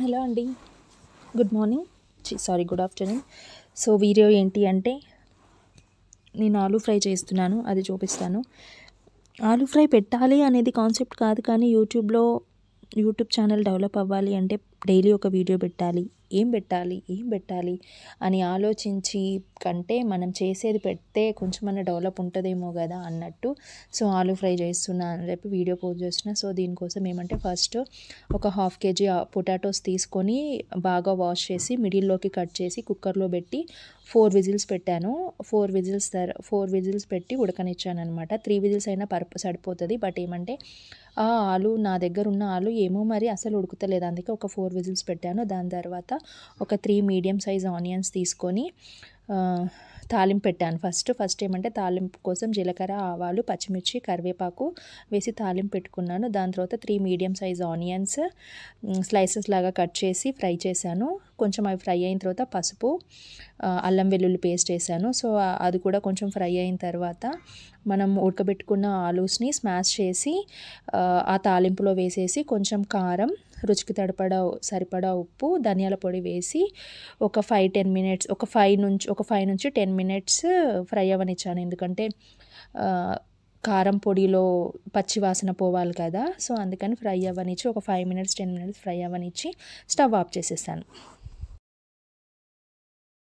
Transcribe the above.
hello అండి good morning sorry good afternoon so video ఏంటి అంటే నేను ఆలూ ఫ్రై చేస్తున్నాను అది చూపిస్తాను ఆలూ ఫ్రై పెట్టాలి అనేది కాన్సెప్ట్ కాదు కానీ యూట్యూబ్లో యూట్యూబ్ ఛానల్ డెవలప్ అవ్వాలి అంటే డైలీ ఒక వీడియో పెట్టాలి ఏం పెట్టాలి ఏం పెట్టాలి అని ఆలోచించి కంటే మనం చేసేది పెడితే కొంచెం మన డెవలప్ ఉంటుందేమో కదా అన్నట్టు సో ఆలు ఫ్రై చేస్తున్నా అని చెప్పి వీడియో పోస్ట్ చేస్తున్నా సో దీనికోసం ఏమంటే ఫస్ట్ ఒక హాఫ్ కేజీ పొటాటోస్ తీసుకొని బాగా వాష్ చేసి మిడిల్లోకి కట్ చేసి కుక్కర్లో పెట్టి ఫోర్ విజిల్స్ పెట్టాను ఫోర్ విజిల్స్ తర్ ఫోర్ విజిల్స్ పెట్టి ఉడకనిచ్చాను అనమాట త్రీ విజిల్స్ అయినా పర్ సరిపోతుంది బట్ ఏమంటే ఆ ఆలు నా దగ్గర ఉన్న ఆలు ఏమో మరి అసలు ఉడుకుతలేదు అందుకే ఒక ఫోర్ విజిల్స్ పెట్టాను దాని తర్వాత ఒక త్రీ మీడియం సైజ్ ఆనియన్స్ తీసుకొని తాలింపు పెట్టాను ఫస్ట్ ఫస్ట్ ఏమంటే తాలింపు కోసం జీలకర్ర ఆవాలు పచ్చిమిర్చి కరివేపాకు వేసి తాలింపు పెట్టుకున్నాను దాని తర్వాత three medium size onions slices లాగా కట్ చేసి ఫ్రై చేశాను కొంచెం అవి ఫ్రై అయిన తర్వాత పసుపు అల్లం వెల్లుల్లి పేస్ట్ వేసాను సో అది కూడా కొంచెం ఫ్రై అయిన తర్వాత మనం ఉడకబెట్టుకున్న ఆలూస్ని స్మాష్ చేసి ఆ తాలింపులో వేసేసి కొంచెం కారం రుచికి తడపడా సరిపడా ఉప్పు ధనియాల పొడి వేసి ఒక ఫైవ్ టెన్ మినిట్స్ ఒక ఫైవ్ నుంచి ఒక ఫైవ్ నుంచి టెన్ మినిట్స్ ఫ్రై అవ్వనిచ్చాను ఎందుకంటే కారం పొడిలో పచ్చి వాసన పోవాలి కదా సో అందుకని ఫ్రై అవ్వనిచ్చి ఒక five minutes ten minutes fry అవ్వనిచ్చి స్టవ్ ఆఫ్ చేసేసాను